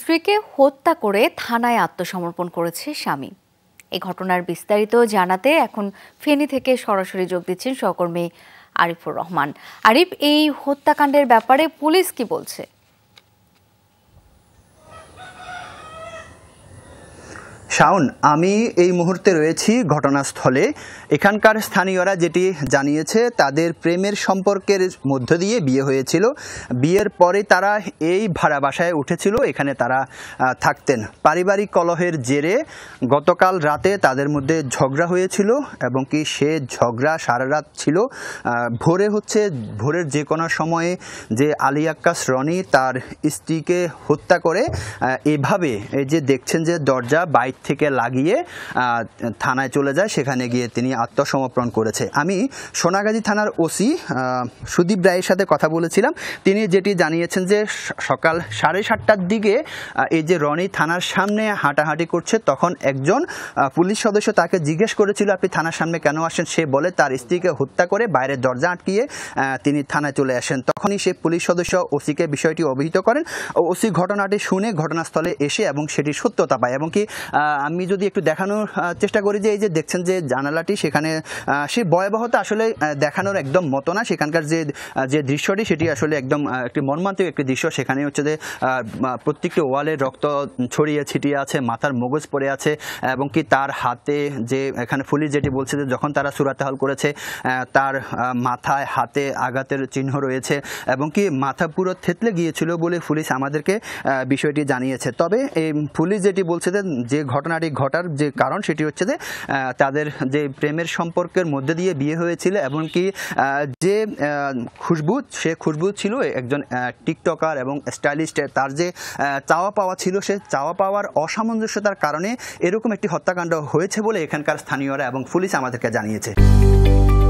স্ত্রীকে হত্যা করে থানায় আত্মসমর্পণ করেছে স্বামী এই ঘটনার বিস্তারিত জানাতে এখন ফেনী থেকে সরাসরি যোগ দিচ্ছেন সহকর্মী আরিফুর রহমান আরিফ এই হত্যাকাণ্ডের ব্যাপারে পুলিশ কি বলছে শাওন আমি এই মুহূর্তে রয়েছি ঘটনাস্থলে এখানকার স্থানীয়রা যেটি জানিয়েছে তাদের প্রেমের সম্পর্কের মধ্য দিয়ে বিয়ে হয়েছিল বিয়ের পরে তারা এই ভাড়া বাসায় উঠেছিল এখানে তারা থাকতেন পারিবারিক কলহের জেরে গতকাল রাতে তাদের মধ্যে ঝগড়া হয়েছিল এবং কি সে ঝগড়া সারা রাত ছিল ভোরে হচ্ছে ভোরের যে কোনো সময়ে যে আলী আক্কাস রনি তার স্ত্রীকে হত্যা করে এভাবে এই যে দেখছেন যে দরজা বাইর থেকে লাগিয়ে থানায় চলে যায় সেখানে গিয়ে তিনি আত্মসমর্পণ করেছে আমি সোনাগাজী থানার ওসি সুদীপ রায়ের সাথে কথা বলেছিলাম তিনি যেটি জানিয়েছেন যে সকাল সাড়ে সাতটার দিকে এই যে রনি থানার সামনে হাঁটাহাঁটি করছে তখন একজন পুলিশ সদস্য তাকে জিজ্ঞেস করেছিল আপনি থানার সামনে কেন আসেন সে বলে তার স্ত্রীকে হত্যা করে বাইরের দরজা আটকিয়ে তিনি থানায় চলে আসেন তখনই সে পুলিশ সদস্য ওসিকে বিষয়টি অভিহিত করেন ওসি ঘটনাটি শুনে ঘটনাস্থলে এসে এবং সেটি সত্যতা পায় এবং কি আমি যদি একটু দেখানোর চেষ্টা করি যে এই যে দেখছেন যে জানালাটি সেখানে সে ভয়াবহতা আসলে দেখানোর একদম মতো না সেখানকার যে যে দৃশ্যটি সেটি আসলে একদম একটি মর্মান্তিক একটি দৃশ্য সেখানে হচ্ছে যে প্রত্যেকটি ওয়ালে রক্ত ছড়িয়ে ছিটিয়ে আছে মাথার মগজ পড়ে আছে এবং কি তার হাতে যে এখানে পুলিশ যেটি বলছে যে যখন তারা সুরাতাহাল করেছে তার মাথায় হাতে আঘাতের চিহ্ন রয়েছে এবং কি মাথা পুরো থেতলে গিয়েছিল বলে পুলিশ আমাদেরকে বিষয়টি জানিয়েছে তবে এই পুলিশ যেটি বলছে যে যে ঘটনাটি ঘটার যে কারণ সেটি হচ্ছে যে তাদের যে প্রেমের সম্পর্কের মধ্যে দিয়ে বিয়ে হয়েছিল এবং কি যে খুশবু সে খুশবু ছিল একজন টিকটকার এবং স্টাইলিস্টের তার যে চাওয়া পাওয়া ছিল সে চাওয়া পাওয়ার অসামঞ্জস্যতার কারণে এরকম একটি হত্যাকাণ্ড হয়েছে বলে এখানকার স্থানীয়রা এবং পুলিশ আমাদেরকে জানিয়েছে